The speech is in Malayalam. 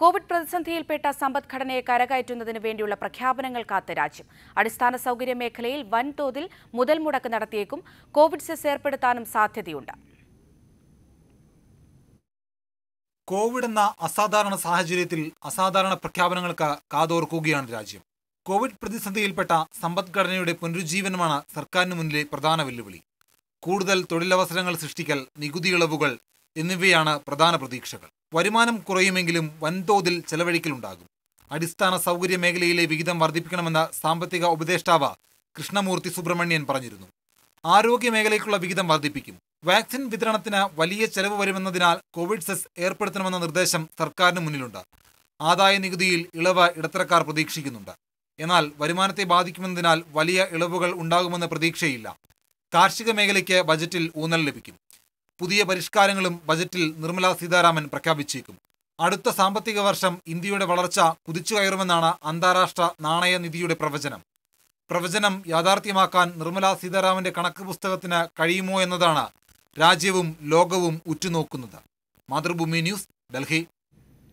കോവിഡ് പ്രതിസന്ധിയിൽപ്പെട്ട സമ്പദ്ഘടനയെ കരകയറ്റുന്നതിന് വേണ്ടിയുള്ള പ്രഖ്യാപനങ്ങൾ കാത്ത് രാജ്യം അടിസ്ഥാന സൗകര്യ മേഖലയിൽ വൻതോതിൽ മുതൽ മുടക്ക് നടത്തിയേക്കും കോവിഡ് സെസ് ഏർപ്പെടുത്താനും സാധ്യതയുണ്ട് കോവിഡ് എന്ന അസാധാരണ സാഹചര്യത്തിൽ അസാധാരണ പ്രഖ്യാപനങ്ങൾക്ക് കാതോർക്കുകയാണ് രാജ്യം കോവിഡ് പ്രതിസന്ധിയിൽപ്പെട്ട സമ്പദ്ഘടനയുടെ പുനരുജ്ജീവനമാണ് സർക്കാരിന് മുന്നിലെ പ്രധാന വെല്ലുവിളി കൂടുതൽ തൊഴിലവസരങ്ങൾ സൃഷ്ടിക്കൽ നികുതി ഇളവുകൾ എന്നിവയാണ് പ്രധാന പ്രതീക്ഷകൾ വരുമാനം കുറയുമെങ്കിലും വൻതോതിൽ ചെലവഴിക്കലുണ്ടാകും അടിസ്ഥാന സൗകര്യ മേഖലയിലെ വിഹിതം വർദ്ധിപ്പിക്കണമെന്ന സാമ്പത്തിക ഉപദേഷ്ടാവ് കൃഷ്ണമൂർത്തി സുബ്രഹ്മണ്യൻ പറഞ്ഞിരുന്നു ആരോഗ്യ മേഖലയ്ക്കുള്ള വിഹിതം വർദ്ധിപ്പിക്കും വാക്സിൻ വിതരണത്തിന് വലിയ ചെലവ് വരുമെന്നതിനാൽ കോവിഡ് സെസ് ഏർപ്പെടുത്തണമെന്ന നിർദ്ദേശം സർക്കാരിന് മുന്നിലുണ്ട് ആദായ നികുതിയിൽ ഇളവ് ഇടത്തരക്കാർ പ്രതീക്ഷിക്കുന്നുണ്ട് എന്നാൽ വരുമാനത്തെ ബാധിക്കുമെന്നതിനാൽ വലിയ ഇളവുകൾ ഉണ്ടാകുമെന്ന പ്രതീക്ഷയില്ല കാർഷിക മേഖലയ്ക്ക് ബജറ്റിൽ ഊന്നൽ ലഭിക്കും പുതിയ പരിഷ്കാരങ്ങളും ബജറ്റിൽ നിർമ്മലാ സീതാരാമൻ പ്രഖ്യാപിച്ചേക്കും അടുത്ത സാമ്പത്തിക വർഷം ഇന്ത്യയുടെ വളർച്ച കുതിച്ചു കയറുമെന്നാണ് അന്താരാഷ്ട്ര നാണയനിധിയുടെ പ്രവചനം പ്രവചനം യാഥാർത്ഥ്യമാക്കാൻ നിർമ്മലാ സീതാരാമന്റെ കണക്ക് പുസ്തകത്തിന് കഴിയുമോ എന്നതാണ് രാജ്യവും ലോകവും ഉറ്റുനോക്കുന്നത് മാതൃഭൂമി ന്യൂസ് ഡൽഹി